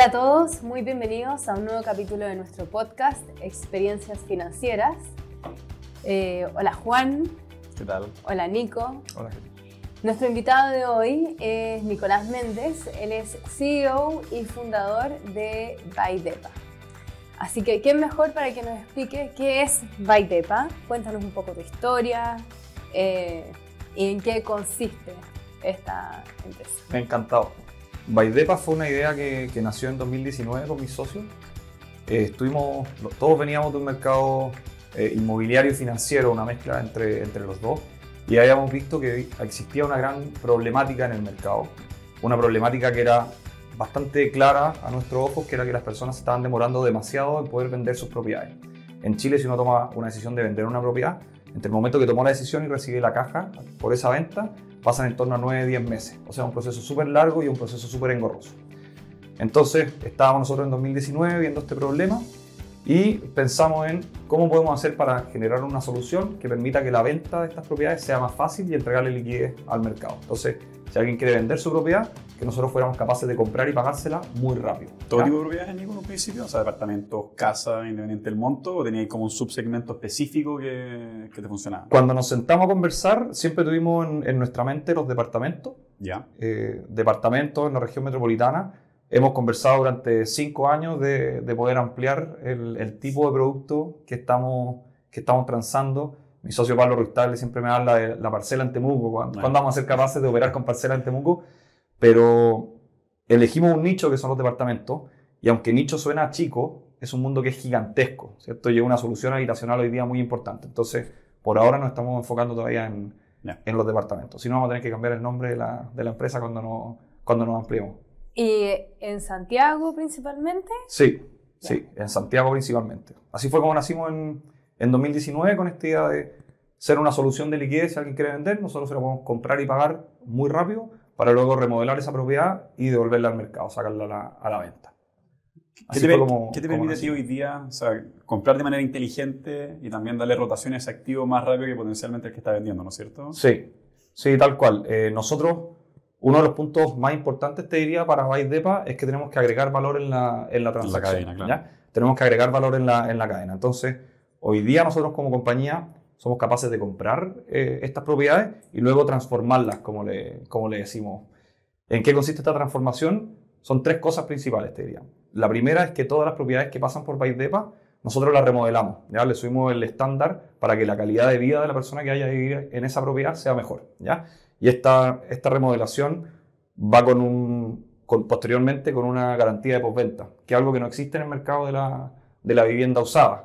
Hola a todos, muy bienvenidos a un nuevo capítulo de nuestro podcast Experiencias Financieras. Eh, hola Juan. ¿Qué tal? Hola Nico. Hola. Nuestro invitado de hoy es Nicolás Méndez, él es CEO y fundador de Baidepa. Así que, qué mejor para que nos explique qué es Baidepa? Cuéntanos un poco tu historia eh, y en qué consiste esta empresa. Me Encantado. Bydepa fue una idea que, nació en 2019 con mis socios. Eh, estuvimos, todos veníamos de un mercado eh, inmobiliario y financiero, una mezcla entre, entre los dos, y habíamos visto que existía una gran problemática en el mercado, una problemática que era bastante clara a nuestros ojos, que era que las personas estaban demorando demasiado en poder vender sus propiedades. En Chile, si uno toma una decisión de vender una propiedad, entre el momento que tomó la decisión y recibe la caja por esa venta, pasan en torno a 9, 10 meses. O sea, un proceso súper largo y un proceso súper engorroso. Entonces, estábamos nosotros en 2019 viendo este problema y pensamos en cómo podemos hacer para generar una solución que permita que la venta de estas propiedades sea más fácil y entregarle liquidez al mercado. Entonces, si alguien quiere vender su propiedad, que nosotros fuéramos capaces de comprar y pagársela muy rápido. ¿Todo tipo de propiedades, en ningún principio? O sea, departamentos, casas, independiente del monto, o tenías como un subsegmento específico que, que, te funcionaba? Cuando nos sentamos a conversar, siempre tuvimos en, nuestra mente los departamentos. Ya. Eh, departamentos en la región metropolitana Hemos conversado durante cinco años de, poder ampliar el, tipo de producto que estamos, que estamos transando. Mi socio Pablo Ruistable siempre me habla de la parcela en Temuco. ¿Cuándo, vamos a ser capaces de operar con parcela en Temuco? Pero elegimos un nicho que son los departamentos. Y aunque nicho suena chico, es un mundo que es gigantesco, ¿cierto? Y es una solución habitacional hoy día muy importante. Entonces, por ahora nos estamos enfocando todavía en, en los departamentos. Si no, vamos a tener que cambiar el nombre de la, de la empresa cuando, no, cuando nos ampliemos. ¿Y en Santiago principalmente? Sí, sí, en Santiago principalmente. Así fue como nacimos en, en 2019 con esta idea de ser una solución de liquidez si alguien quiere vender, nosotros se lo podemos comprar y pagar muy rápido para luego remodelar esa propiedad y devolverla al mercado, sacarla a la, venta. ¿Qué te, permite Tío hoy día o sea, comprar de manera inteligente y también darle rotaciones a ese activo más rápido que potencialmente el que está vendiendo, ¿no es cierto? Sí, sí, tal cual. Eh, nosotros uno de los puntos más importantes, te diría, para ByteDepa es que tenemos que agregar valor en la, en la cadena, ¿ya? Tenemos que agregar valor en la, en la cadena. Entonces, hoy día nosotros como compañía somos capaces de comprar eh, estas propiedades y luego transformarlas, como le, como le decimos. ¿En qué consiste esta transformación? Son tres cosas principales, te diría. La primera es que todas las propiedades que pasan por ByteDepa nosotros las remodelamos, ¿ya? le subimos el estándar para que la calidad de vida de la persona que haya vivido en esa propiedad sea mejor. ¿ya? Y esta, remodelación va con un, posteriormente con una garantía de postventa, que es algo que no existe en el mercado de la, vivienda usada.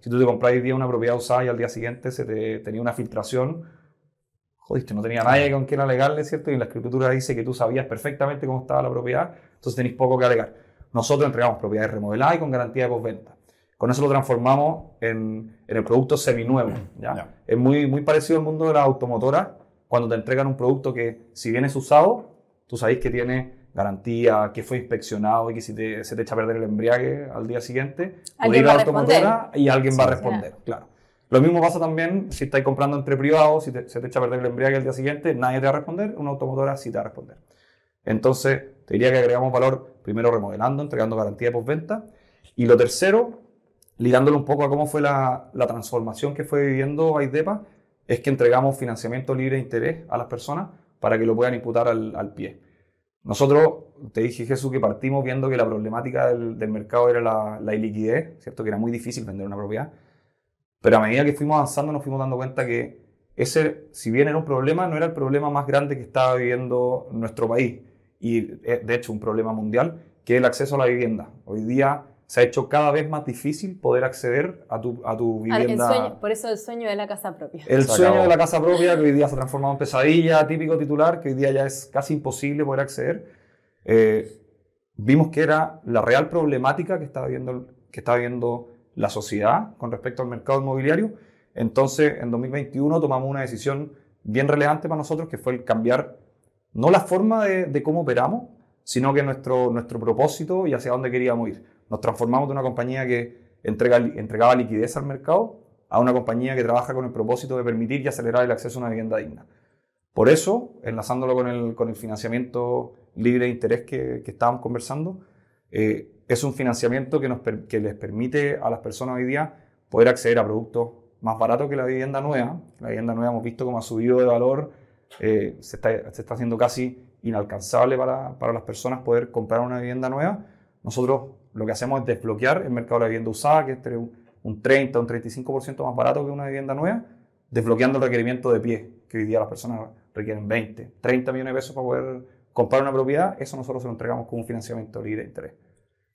Si tú te compras hoy día una propiedad usada y al día siguiente se te tenía una filtración, jodiste, no tenía nadie con quien alegarle, ¿cierto? Y la escritura dice que tú sabías perfectamente cómo estaba la propiedad, entonces tenéis poco que alegar. Nosotros entregamos propiedades remodeladas y con garantía de posventa Con eso lo transformamos en, en el producto seminuevo. ¿ya? Es muy, muy parecido al mundo de la automotora, cuando te entregan un producto que, si bien es usado, tú sabéis que tiene garantía, que fue inspeccionado y que si se te echa a perder el embriague al día siguiente, puede a la automotora y alguien va a responder, claro. Lo mismo pasa también si estáis comprando entre privados, si se te echa a perder el embriague al día siguiente, nadie te va a responder, una automotora sí te va a responder. Entonces, te diría que agregamos valor primero remodelando, entregando garantía de postventa. Y lo tercero, ligándolo un poco a cómo fue la, la transformación que fue viviendo Aidepa, es que entregamos financiamiento libre de interés a las personas para que lo puedan imputar al, pie. Nosotros, te dije Jesús, que partimos viendo que la problemática del, mercado era la, la, iliquidez, ¿cierto? que era muy difícil vender una propiedad, pero a medida que fuimos avanzando nos fuimos dando cuenta que ese, si bien era un problema, no era el problema más grande que estaba viviendo nuestro país y eh, de hecho un problema mundial, que es el acceso a la vivienda. Hoy día se ha hecho cada vez más difícil poder acceder a tu, a tu ah, vivienda. por eso el sueño de la casa propia. El sueño de la casa propia que hoy día se ha transformado en pesadilla, típico titular, que hoy día ya es casi imposible poder acceder. Eh, vimos que era la real problemática que estaba viendo, que estaba viendo la sociedad con respecto al mercado inmobiliario. Entonces, en 2021 tomamos una decisión bien relevante para nosotros, que fue el cambiar no la forma de, de cómo operamos, sino que nuestro, nuestro propósito y hacia dónde queríamos ir. Nos transformamos de una compañía que entrega, entregaba liquidez al mercado a una compañía que trabaja con el propósito de permitir y acelerar el acceso a una vivienda digna. Por eso, enlazándolo con el, con el financiamiento libre de interés que, que estábamos conversando, eh, es un financiamiento que, nos, que les permite a las personas hoy día poder acceder a productos más baratos que la vivienda nueva. La vivienda nueva hemos visto como ha subido de valor, eh, se, está, se, está, haciendo casi inalcanzable para, para, las personas poder comprar una vivienda nueva. Nosotros lo que hacemos es desbloquear el mercado de la vivienda usada, que es un 30, un 35% más barato que una vivienda nueva, desbloqueando el requerimiento de pie, que hoy día las personas requieren 20, 30 millones de pesos para poder comprar una propiedad, eso nosotros se lo entregamos con un financiamiento libre de interés.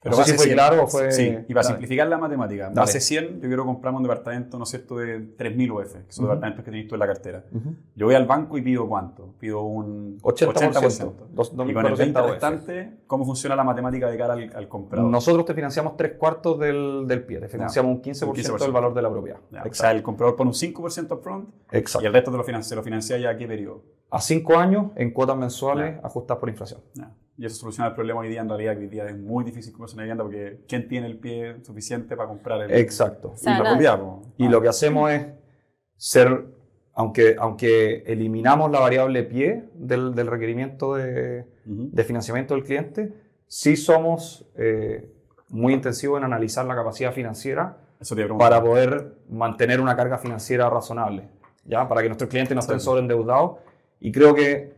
Pero no si fue claro fue... Sí, y para simplificar la matemática, hace 100, yo quiero comprar un departamento, ¿no es cierto?, de 3.000 UF, que son departamentos que tenéis tú en la cartera. Yo voy al banco y pido cuánto, pido un 80%. y con el 20 ¿cómo funciona la matemática de cara al, al comprador? Nosotros te financiamos tres cuartos del, del pie, te financiamos un, 15 del valor de la propiedad. Exacto. el comprador pone un 5% upfront y el resto te lo financia, lo financia ya a qué periodo. A cinco años en cuotas mensuales ajustadas por inflación y eso soluciona el problema hoy día en realidad que hoy día es muy difícil comprarse una vivienda porque quién tiene el pie suficiente para comprar el exacto y, lo que hacemos es ser aunque aunque eliminamos la variable pie del, del requerimiento de, de, financiamiento del cliente sí somos eh, muy intensivos en analizar la capacidad financiera para poder mantener una carga financiera razonable ya para que nuestros clientes no estén sobreendeudado y creo que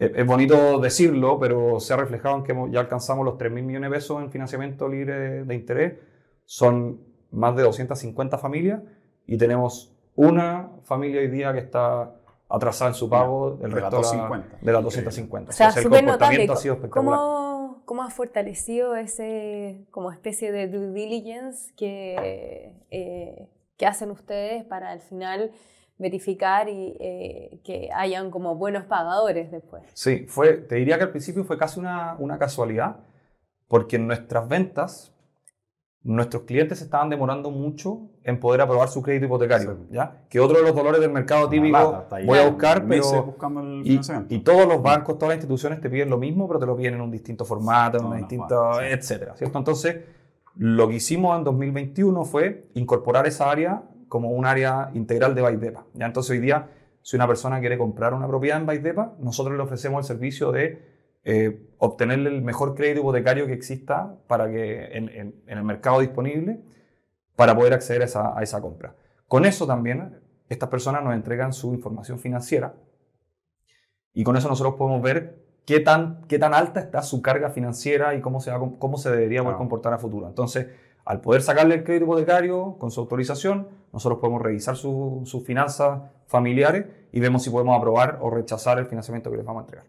es bonito decirlo, pero se ha reflejado en que ya alcanzamos los 3.000 millones de pesos en financiamiento libre de interés. Son más de 250 familias y tenemos una familia hoy día que está atrasada en su pago del resto de las 250. O sea, el comportamiento ha sido espectacular. ¿Cómo, ha fortalecido ese como especie de due diligence que, eh, que hacen ustedes para al final verificar y eh, que hayan como buenos pagadores después. Sí, fue, te diría que al principio fue casi una, casualidad, porque en nuestras ventas, nuestros clientes estaban demorando mucho en poder aprobar su crédito hipotecario, ¿ya? Que otro de los dolores del mercado típico voy a buscar, pero y, todos los bancos, todas las instituciones te piden lo mismo, pero te lo piden en un distinto formato, en un etcétera, ¿cierto? Entonces, lo que hicimos en 2021 fue incorporar esa área como un área integral de Baidepa. Ya entonces hoy día, si una persona quiere comprar una propiedad en Baidepa, nosotros le ofrecemos el servicio de eh, obtenerle el mejor crédito hipotecario que exista para que en, el mercado disponible para poder acceder a esa, compra. Con eso también estas personas nos entregan su información financiera y con eso nosotros podemos ver qué tan, qué tan alta está su carga financiera y cómo se, cómo se debería comportar a futuro. Entonces, al poder sacarle el crédito hipotecario con su autorización, nosotros podemos revisar sus finanzas familiares y vemos si podemos aprobar o rechazar el financiamiento que les vamos a entregar.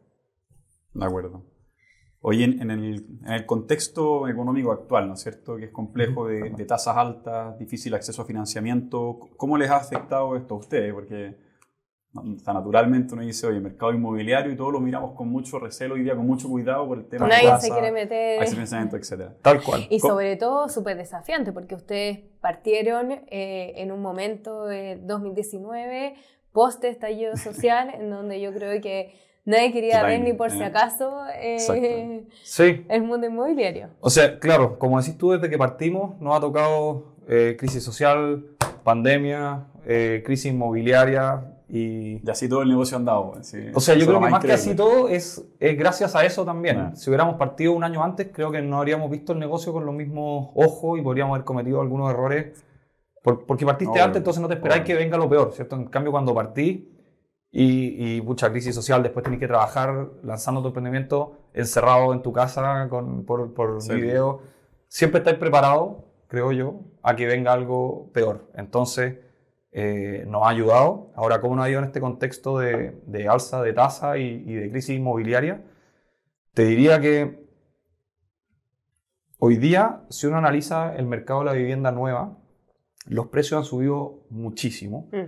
De acuerdo. Oye, en, en, el, contexto económico actual, ¿no es cierto?, que es complejo de, de tasas altas, difícil acceso a financiamiento, ¿cómo les ha afectado esto a ustedes? Porque naturalmente uno dice, oye, mercado inmobiliario y todo lo miramos con mucho recelo y día, con mucho cuidado por el tema Nadie de casa, se quiere meter. Ese pensamiento, etc. Tal cual. Y sobre todo súper desafiante, porque ustedes partieron eh, en un momento de 2019, post estallido social, en donde yo creo que nadie quería ver ni por si ¿eh? acaso eh, el mundo inmobiliario. O sea, claro, como decís tú, desde que partimos nos ha tocado crisis social, pandemia, crisis inmobiliaria, y, así todo el negocio andaba. Pues, o sea, yo creo que más que así todo es, gracias a eso también. Ah. Si hubiéramos partido un año antes, creo que no habríamos visto el negocio con los mismos ojos y podríamos haber cometido algunos errores. porque partiste antes, entonces no te esperáis que venga lo peor, ¿cierto? En cambio, cuando partí y, mucha crisis social, después tenés que trabajar lanzando tu emprendimiento encerrado en tu casa con, por, por video. Siempre estáis preparado, creo yo, a que venga algo peor. Entonces eh, nos ha ayudado. Ahora, ¿cómo nos ha ido en este contexto de, alza de tasa y, de crisis inmobiliaria? Te diría que hoy día, si uno analiza el mercado de la vivienda nueva, los precios han subido muchísimo mm.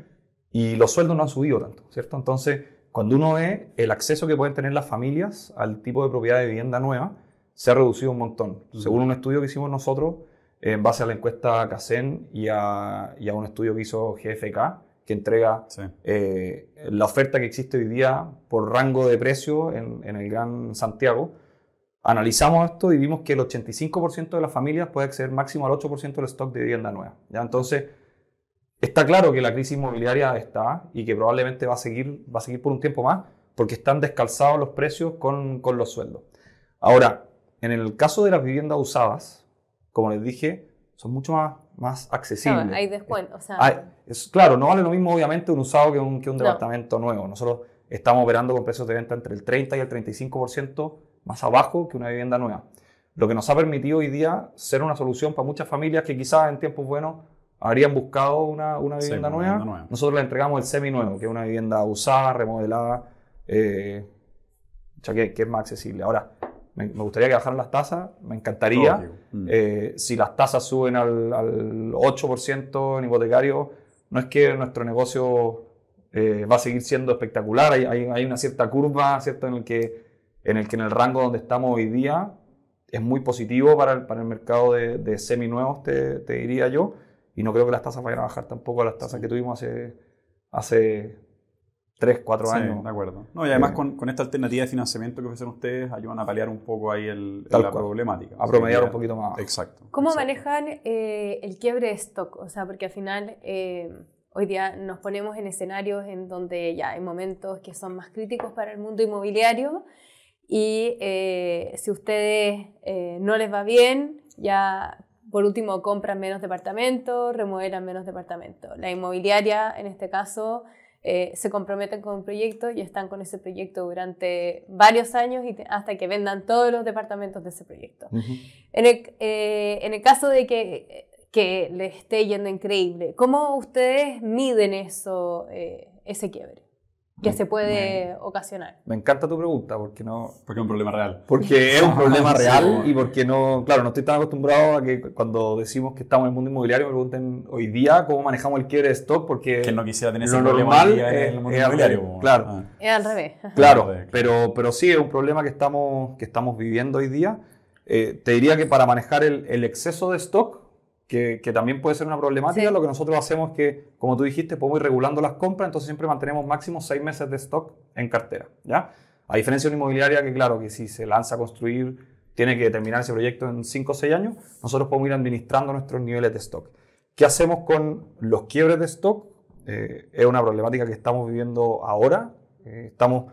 y los sueldos no han subido tanto, ¿cierto? Entonces, cuando uno ve el acceso que pueden tener las familias al tipo de propiedad de vivienda nueva, se ha reducido un montón. Mm. Según un estudio que hicimos nosotros, en base a la encuesta CACEN y a, un estudio que hizo GFK, que entrega eh, la oferta que existe hoy día por rango de precio en, el Gran Santiago. Analizamos esto y vimos que el 85% de las familias puede acceder máximo al 8% del stock de vivienda nueva. ¿ya? Entonces, está claro que la crisis inmobiliaria está y que probablemente va a seguir, va a seguir por un tiempo más porque están descalzados los precios con, con los sueldos. Ahora, en el caso de las viviendas usadas, como les dije, son mucho más, más accesibles. Claro, O sea, es, claro, no vale lo mismo obviamente un usado que un, que un departamento nuevo. Nosotros estamos operando con precios de venta entre el 30 y el 35% más abajo que una vivienda nueva. Lo que nos ha permitido hoy día ser una solución para muchas familias que quizás en tiempos buenos habrían buscado una, una vivienda, nueva. Nosotros les entregamos el semi nuevo, que es una vivienda usada, remodelada, eh, que, que es más accesible. Ahora, me, gustaría que bajaran las tasas, me encantaría. Mm. Eh, si las tasas suben al, 8% en hipotecario, no es que nuestro negocio eh, va a seguir siendo espectacular. Hay, una cierta curva, ¿cierto? En el, que, en el que en el rango donde estamos hoy día es muy positivo para el, mercado de, semi seminuevos, te, diría yo. Y no creo que las tasas vayan a bajar tampoco a las tasas que tuvimos hace, hace tres, cuatro años. De acuerdo. No, y además eh, con, con, esta alternativa de financiamiento que ofrecen ustedes, ayudan a paliar un poco ahí el, la problemática. A promediar un poquito más. Exacto. ¿Cómo manejan eh, el quiebre de stock? O sea, porque al final eh, hoy día nos ponemos en escenarios en donde ya hay momentos que son más críticos para el mundo inmobiliario y si a ustedes no les va bien, ya por último compran menos departamentos, remodelan menos departamentos. La inmobiliaria, en este caso eh, se comprometen con un proyecto y están con ese proyecto durante varios años y hasta que vendan todos los departamentos de ese proyecto. Eh, en, el, caso de que, que le esté yendo increíble, ¿cómo ustedes miden eso, eh, ese quiebre? que se puede ocasionar. Me encanta tu pregunta, porque no... Porque es un problema real. Porque es un problema real y porque no... Claro, no estoy tan acostumbrado a que cuando decimos que estamos en el mundo inmobiliario me pregunten hoy día cómo manejamos el quiebre de stock, porque... Que no quisiera tener ese problema en el mundo inmobiliario. claro. y ah. Es al revés. Claro, pero, pero sí, es un problema que estamos, que estamos viviendo hoy día. Eh, te diría que para manejar el, el exceso de stock que, también puede ser una problemática. Lo que nosotros hacemos es que, como tú dijiste, podemos ir regulando las compras, entonces siempre mantenemos máximo seis meses de stock en cartera. ¿ya? A diferencia de una inmobiliaria que, claro, que si se lanza a construir, tiene que terminar ese proyecto en cinco o seis años, nosotros podemos ir administrando nuestros niveles de stock. ¿Qué hacemos con los quiebres de stock? Eh, es una problemática que estamos viviendo ahora. Eh, estamos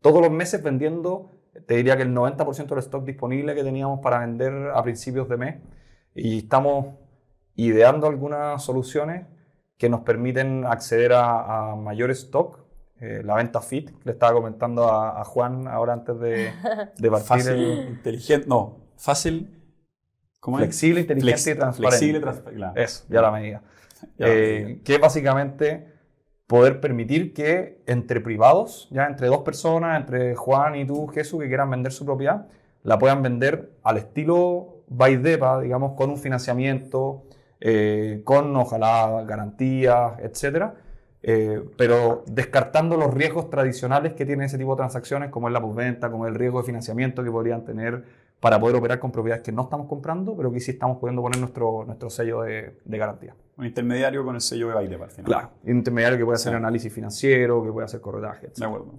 todos los meses vendiendo, te diría que el 90% del stock disponible que teníamos para vender a principios de mes y estamos ideando algunas soluciones que nos permiten acceder a, mayor stock. Eh, la venta fit, le estaba comentando a, Juan ahora antes de, de partir. Fácil, inteligente, no, fácil, flexible, inteligente y transparente. Flexible, transparente. Eso, ya la mm. eh, medida. que básicamente poder permitir que entre privados, ya entre dos personas, entre Juan y tú, Jesús, que quieran vender su propiedad, la puedan vender al estilo Depa, digamos, con un financiamiento, eh, con ojalá garantías, etcétera, eh, pero descartando los riesgos tradicionales que tiene ese tipo de transacciones, como es la postventa, como el riesgo de financiamiento que podrían tener para poder operar con propiedades que no estamos comprando, pero que sí estamos pudiendo poner nuestro, nuestro sello de, de garantía. Un intermediario con el sello de baile, al final. Claro, un intermediario que puede hacer análisis financiero, que puede hacer corretaje,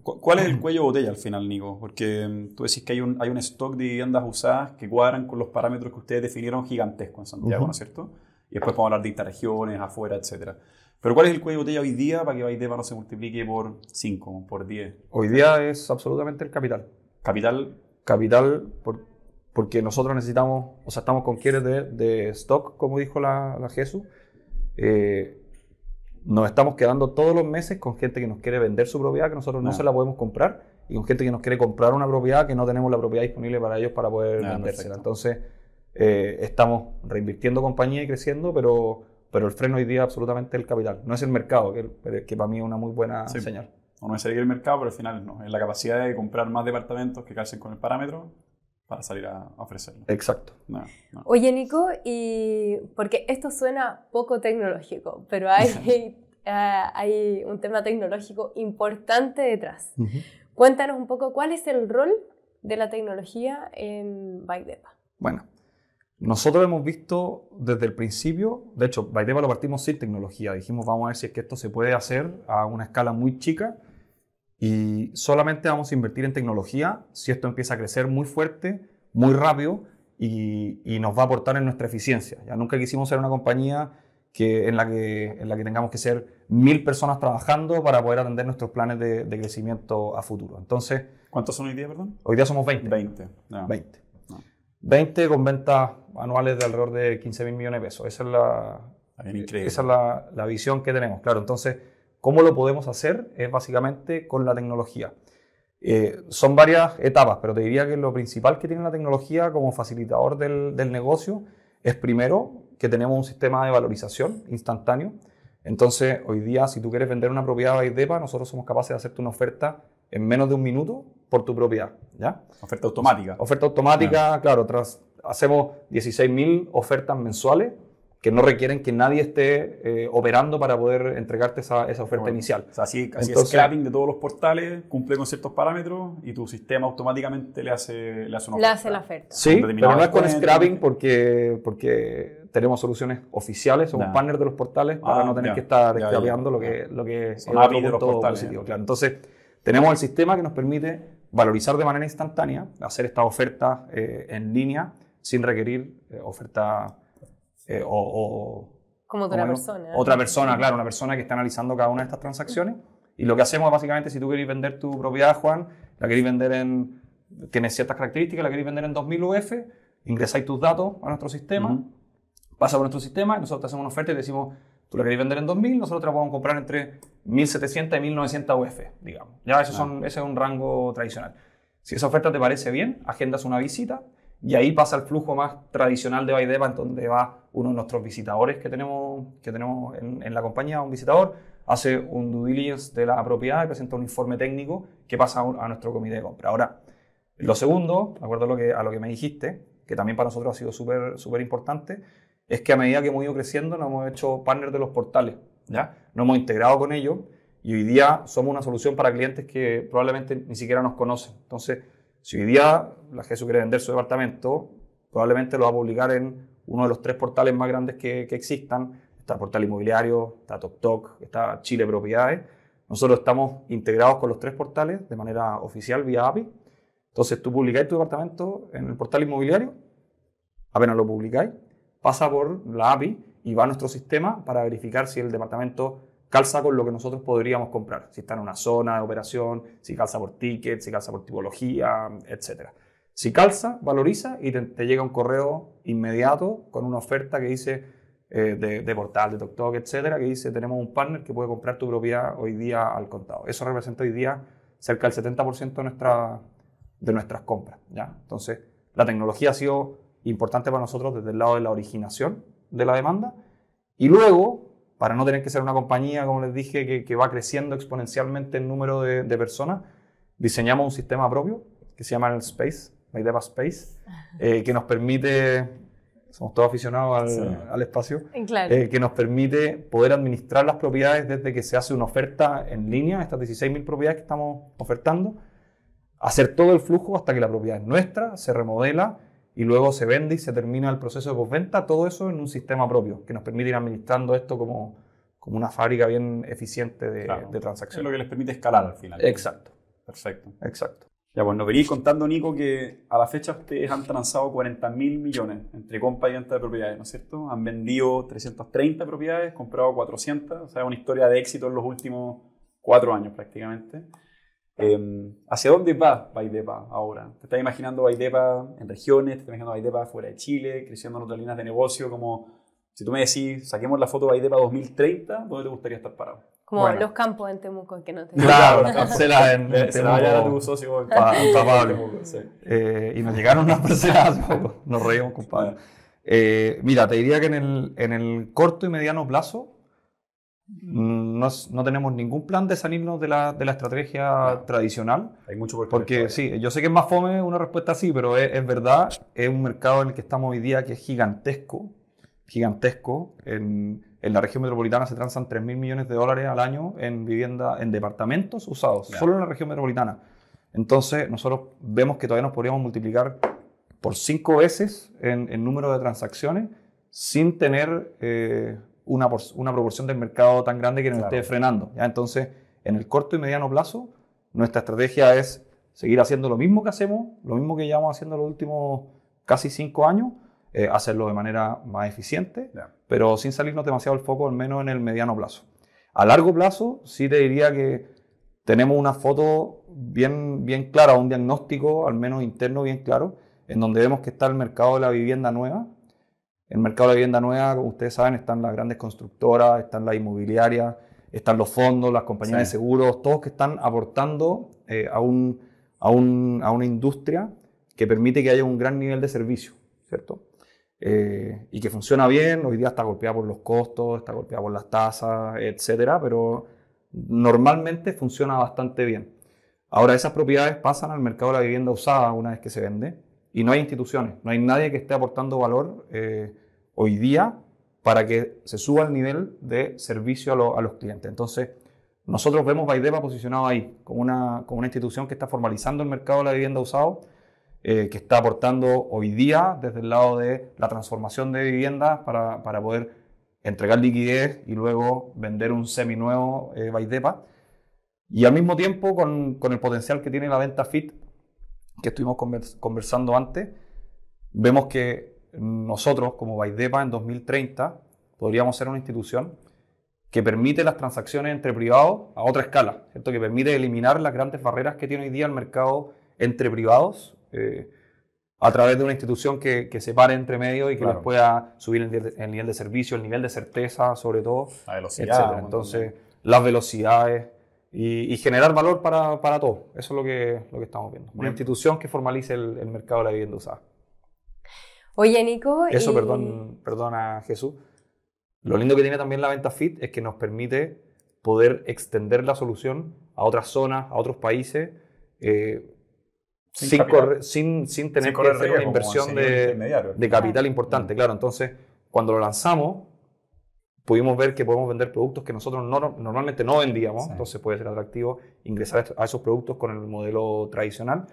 ¿Cuál es el cuello botella al final, Nico? Porque mm, tú decís que hay un, hay un stock de viviendas usadas que cuadran con los parámetros que ustedes definieron gigantesco en Santiago, ¿no es cierto? Y después podemos hablar de regiones afuera, etc. Pero ¿cuál es el cuello de botella hoy día para que Baideva no se multiplique por 5, por 10? Hoy día es absolutamente el capital. ¿Capital? Capital porque nosotros necesitamos, o sea, estamos con quieres de, de stock, como dijo la, la Jesús, eh, nos estamos quedando todos los meses con gente que nos quiere vender su propiedad, que nosotros no, se la podemos comprar, y con gente que nos quiere comprar una propiedad que no tenemos la propiedad disponible para ellos para poder ah, vendérsela. Entonces, eh, estamos reinvirtiendo compañía y creciendo, pero, pero el freno hoy día absolutamente es el capital. No es el mercado, que, que para mí es una muy buena señal. O no es seguir el mercado, pero al final no. Es la capacidad de comprar más departamentos que calcen con el parámetro para salir a ofrecerlo. Exacto. Oye, Nico, y porque esto suena poco tecnológico, pero hay, ah, hay un tema tecnológico importante detrás. Cuéntanos un poco cuál es el rol de la tecnología en Bydepa. Bueno, nosotros hemos visto desde el principio, de hecho, ByDepa lo partimos sin tecnología, dijimos vamos a ver si es que esto se puede hacer a una escala muy chica y solamente vamos a invertir en tecnología si esto empieza a crecer muy fuerte, muy rápido y, nos va a aportar en nuestra eficiencia. Ya nunca quisimos ser una compañía que, en, la que, en la que tengamos que ser mil personas trabajando para poder atender nuestros planes de, crecimiento a futuro. Entonces, ¿Cuántos son hoy día, Hoy día somos 20. 20. 20. 20 con ventas anuales de alrededor de 15 mil millones de pesos. Esa es la, Esa es la visión que tenemos. Claro, entonces ¿Cómo lo podemos hacer? Es básicamente con la tecnología. Eh, son varias etapas, pero te diría que lo principal que tiene la tecnología como facilitador del, negocio es primero que tenemos un sistema de valorización instantáneo. Entonces, hoy día, si tú quieres vender una propiedad a IDEPA, nosotros somos capaces de hacerte una oferta en menos de un minuto por tu propiedad. ¿ya? Oferta automática. Oferta automática, claro, tras, hacemos 16.000 ofertas mensuales que no requieren que nadie esté eh, operando para poder entregarte esa, oferta inicial. O así, es scrapping de todos los portales, cumple con ciertos parámetros y tu sistema automáticamente le hace, le una oferta. Le hace la oferta. Sí, pero no es con scrapping porque, porque tenemos soluciones oficiales, somos nah. de los portales para ah, no tener que estar scrapeando lo que, lo que es el los portales, Entonces, tenemos el sistema que nos permite valorizar de manera instantánea, hacer estas ofertas eh, en línea sin requerir eh, oferta eh, o, Como otra persona. otra persona, claro, una persona que está analizando cada una de estas transacciones. Y lo que hacemos es básicamente, si tú quieres vender tu propiedad, Juan, la querés vender en, tiene ciertas características, la querés vender en 2000 UF, ingresáis tus datos a nuestro sistema, pasa por nuestro sistema, y nosotros te hacemos una oferta y decimos, tú la querés vender en 2000, nosotros te la podemos comprar entre 1700 y 1900 UF, digamos. Ya eso ah. ese es un rango tradicional. Si esa oferta te parece bien, agendas una visita y ahí pasa el flujo más tradicional de Baideva, en donde va uno de nuestros visitadores que tenemos, que tenemos en, la compañía, un visitador, hace un due diligence de la propiedad y presenta un informe técnico que pasa a, nuestro comité de compra. Ahora, lo segundo, de acuerdo a lo que, a lo que me dijiste, que también para nosotros ha sido súper importante, es que a medida que hemos ido creciendo nos hemos hecho partners de los portales, ¿ya? Nos hemos integrado con ellos y hoy día somos una solución para clientes que probablemente ni siquiera nos conocen. Entonces, si hoy día la Jesús quiere vender su departamento, probablemente lo va a publicar en uno de los tres portales más grandes que, existan. Está el Portal Inmobiliario, está TokTok, está Chile Propiedades. Nosotros estamos integrados con los tres portales de manera oficial vía API. Entonces tú publicáis tu departamento en el portal inmobiliario, apenas lo publicáis, pasa por la API y va a nuestro sistema para verificar si el departamento calza con lo que nosotros podríamos comprar, si está en una zona de operación, si calza por ticket, si calza por tipología, etcétera. Si calza, valoriza y te, llega un correo inmediato con una oferta que dice eh, de, portal, de TokTok, etcétera, que dice tenemos un partner que puede comprar tu propiedad hoy día al contado. Eso representa hoy día cerca del 70% de, nuestra, de nuestras compras. ¿ya? Entonces, la tecnología ha sido importante para nosotros desde el lado de la originación de la demanda y luego para no tener que ser una compañía, como les dije, que, va creciendo exponencialmente el número de, personas, diseñamos un sistema propio que se llama el Space, My Space, eh, que nos permite, somos todos aficionados al, espacio, eh, eh, que nos permite poder administrar las propiedades desde que se hace una oferta en línea, estas 16.000 propiedades que estamos ofertando, hacer todo el flujo hasta que la propiedad es nuestra, se remodela y luego se vende y se termina el proceso de postventa, todo eso en un sistema propio que nos permite ir administrando esto como, como una fábrica bien eficiente de, transacción. de transacciones. Es lo que les permite escalar al final. Exacto. Perfecto. Exacto. Ya, pues nos venís contando, Nico, que a la fecha ustedes han transado 40 mil millones entre compra y venta de propiedades, ¿no es cierto? Han vendido 330 propiedades, comprado 400, o sea, una historia de éxito en los últimos cuatro años prácticamente. Em, ¿Hacia dónde va Baidepa ahora? ¿Te estás imaginando Baidepa en regiones? ¿Te estás imaginando Baidepa fuera de Chile, creciendo en otras líneas de negocio? Como si tú me decís, saquemos la foto de Baidepa 2030, ¿dónde te gustaría estar parado? Como los campos en Temuco que no tenemos... Claro, cancelas en, Temuco. la a tu socio Temuco, eh, y nos llegaron unas parcelas nos reímos, compadre. Eh, mira, te diría que en el, corto y mediano plazo mm, no, tenemos ningún plan de salirnos de la, estrategia tradicional. Hay mucho por Porque sí, yo sé que es más fome una respuesta así, pero es, verdad, es un mercado en el que estamos hoy día que es gigantesco, gigantesco. En, en la región metropolitana se transan 3.000 millones de dólares al año en vivienda, en departamentos usados, solo en la región metropolitana. Entonces, nosotros vemos que todavía nos podríamos multiplicar por cinco veces en, en, número de transacciones sin tener eh, una, una, proporción del mercado tan grande que nos esté frenando. ¿ya? Entonces, en el corto y mediano plazo, nuestra estrategia es seguir haciendo lo mismo que hacemos, lo mismo que llevamos haciendo los últimos casi cinco años, eh, hacerlo de manera más eficiente, pero sin salirnos demasiado del foco, al menos en el mediano plazo. A largo plazo, sí te diría que tenemos una foto bien, bien clara, un diagnóstico, al menos interno, bien claro, en donde vemos que está el mercado de la vivienda nueva. El mercado de la vivienda nueva, como ustedes saben, están las grandes constructoras, están las inmobiliarias, están los fondos, las compañías de seguros, todos que están aportando eh, a, a, una industria que permite que haya un gran nivel de servicio, ¿cierto? Eh, y que funciona bien. Hoy día está golpeada por los costos, está golpeada por las tasas, etcétera, pero normalmente funciona bastante bien. Ahora, esas propiedades pasan al mercado de la vivienda usada una vez que se vende y no hay instituciones, no hay nadie que esté aportando valor eh, hoy día para que se suba el nivel de servicio a, los clientes. Entonces, nosotros vemos Baideva posicionado ahí, como una, como una institución que está formalizando el mercado de la vivienda usada eh, que está aportando hoy día desde el lado de la transformación de viviendas para, para poder entregar liquidez y luego vender un semi nuevo Baidepa. Eh, y al mismo tiempo con, con, el potencial que tiene la venta FIT, que estuvimos conversando antes, vemos que nosotros como Baidepa en 2030 podríamos ser una institución que permite las transacciones entre privados a otra escala, esto que permite eliminar las grandes barreras que tiene hoy día el mercado entre privados eh, a través de una institución que, que se pare entre medio y que nos les pueda subir el, nivel de servicio, el nivel de certeza, sobre todo. La velocidad. Entonces, las velocidades y, generar valor para, para Eso es lo que, lo que estamos viendo. Una institución que formalice el, mercado de la vivienda usada. Oye, Nico. Eso, perdón, perdona, Jesús. Lo lindo que tiene también la venta FIT es que nos permite poder extender la solución a otras zonas, a otros países. Eh, sin, sin, tener que hacer una inversión de, capital importante. Mm. Claro, entonces cuando lo lanzamos, pudimos ver que podemos vender productos que nosotros normalmente no vendíamos, entonces puede ser atractivo ingresar a esos productos con el modelo tradicional,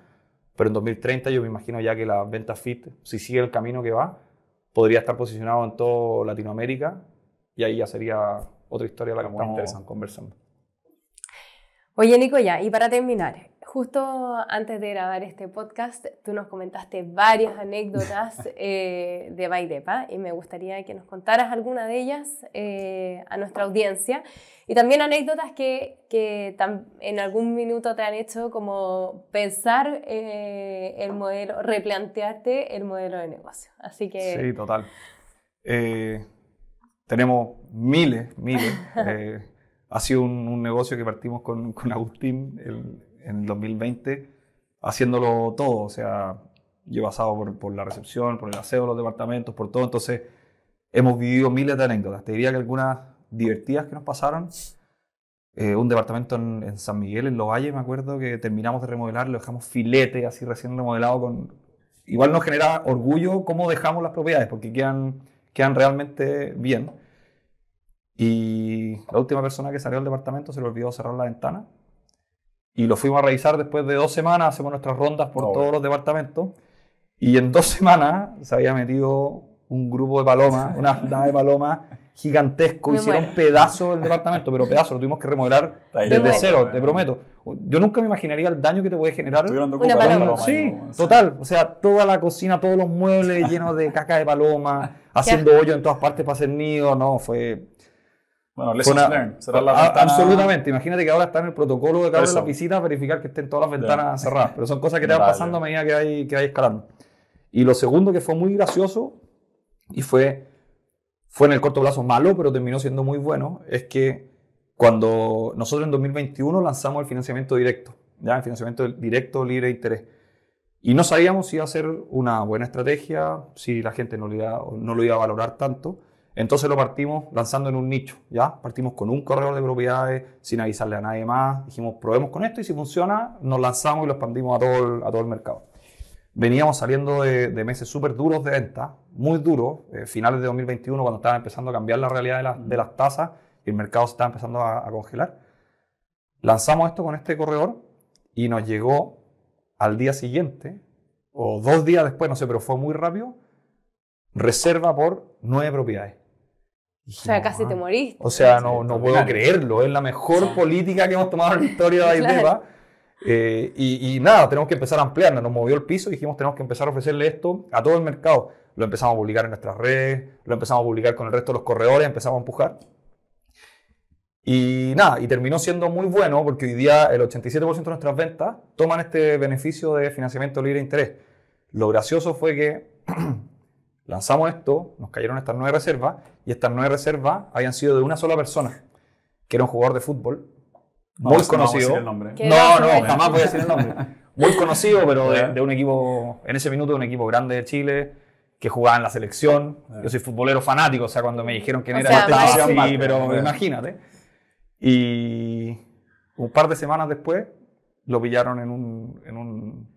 pero en 2030 yo me imagino ya que la venta fit, si sigue el camino que va, podría estar posicionado en toda Latinoamérica y ahí ya sería otra historia la que estamos conversando. Oye, Nico, ya, y para terminar, Justo antes de grabar este podcast, tú nos comentaste varias anécdotas eh, de Baidepa y me gustaría que nos contaras alguna de ellas eh, a nuestra audiencia y también anécdotas que, en algún minuto te han hecho como pensar eh, el modelo, replantearte el modelo de negocio. Así que... Sí, total. tenemos miles, miles. ha sido un, negocio que partimos con, con Agustín, el, en 2020 haciéndolo todo. O sea, yo he pasado por, la recepción, por el aseo de los departamentos, por todo. Entonces, hemos vivido miles de anécdotas. Te diría que algunas divertidas que nos pasaron. Eh, un departamento en, San Miguel, en Los Valles, me acuerdo que terminamos de remodelar, lo dejamos filete, así recién remodelado. con Igual nos genera orgullo cómo dejamos las propiedades, porque quedan, quedan realmente bien. Y la última persona que salió del departamento se le olvidó cerrar la ventana y lo fuimos a revisar después de dos semanas, hacemos nuestras rondas por todos los departamentos, y en dos semanas se había metido un grupo de palomas, una nave de palomas gigantesco, hicieron un pedazo del departamento, pero pedazo, lo tuvimos que remodelar desde cero, te prometo. Yo nunca me imaginaría el daño que te puede generar. Una Sí, total. O sea, toda la cocina, todos los muebles llenos de caca de palomas, haciendo hoyo en todas partes para hacer nido. No, fue bueno, lessons learned. la Absolutamente. Imagínate que ahora está en el protocolo de cada la visita, verificar que estén todas las ventanas cerradas. Pero son cosas que te van pasando a medida que hay, que hay escalando. Y lo segundo que fue muy gracioso y fue, fue en el corto plazo malo, pero terminó siendo muy bueno, es que cuando nosotros en 2021 lanzamos el financiamiento directo, ya el financiamiento directo libre de interés. Y no sabíamos si iba a ser una buena estrategia, si la gente no iba, no lo iba a valorar tanto. Entonces lo partimos lanzando en un nicho, ¿ya? Partimos con un corredor de propiedades, sin avisarle a nadie más. Dijimos, probemos con esto y si funciona, nos lanzamos y lo expandimos a todo el, a todo el mercado. Veníamos saliendo de, meses súper duros de venta, muy duros, eh, finales de 2021, cuando estaba empezando a cambiar la realidad de, las tasas y el mercado se estaba empezando a congelar. Lanzamos esto con este corredor y nos llegó al día siguiente, o dos días después, no sé, pero fue muy rápido, reserva por nueve propiedades o sea, casi te moriste. O sea, no, no puedo creerlo. Es la mejor política que hemos tomado en la historia de AIDEPA. Eh, y, y, nada, tenemos que empezar a ampliarla. Nos movió el piso y dijimos, tenemos que empezar a ofrecerle esto a todo el mercado. Lo empezamos a publicar en nuestras redes, lo empezamos a publicar con el resto de los corredores, empezamos a empujar. Y nada, y terminó siendo muy bueno porque hoy día el 87% de nuestras ventas toman este beneficio de financiamiento libre de interés. Lo gracioso fue que Lanzamos esto, nos cayeron estas nueve reservas y estas nueve reservas habían sido de una sola persona, que era un jugador de fútbol muy conocido. No, no, jamás voy a decir el nombre. Muy conocido, pero de, un equipo, en ese minuto, de un equipo grande de Chile, que jugaba en la selección. Yo soy futbolero fanático, o sea, cuando me dijeron que era, estaba así, pero imagínate. Y un par de semanas después, lo pillaron en un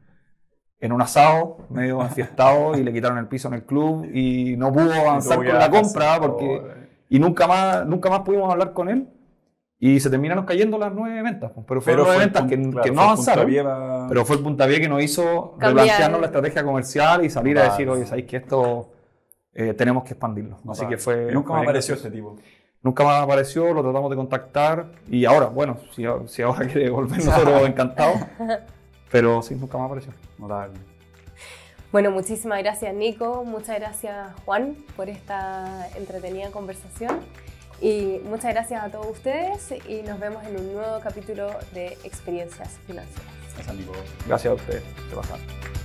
en un asado, medio enfiestado, y le quitaron el piso en el club y no pudo avanzar con la compra porque... Eh. Y nunca más, nunca más pudimos hablar con él y se terminaron cayendo las nueve ventas. Pues, pero fueron nueve ventas que, no avanzaron. Pero fue el puntapié que nos hizo replantearnos la estrategia comercial y salir a decir, oye, sabéis que esto eh, tenemos que expandirlo. Así que fue... nunca me más apareció ese tipo. Nunca más apareció, lo tratamos de contactar y ahora, bueno, si, si ahora quiere volver nosotros encantados, Pero sí, nunca más apareció, Bueno, muchísimas gracias Nico, muchas gracias Juan por esta entretenida conversación y muchas gracias a todos ustedes y nos vemos en un nuevo capítulo de Experiencias Financieras. Gracias Nico. Gracias a ustedes. Te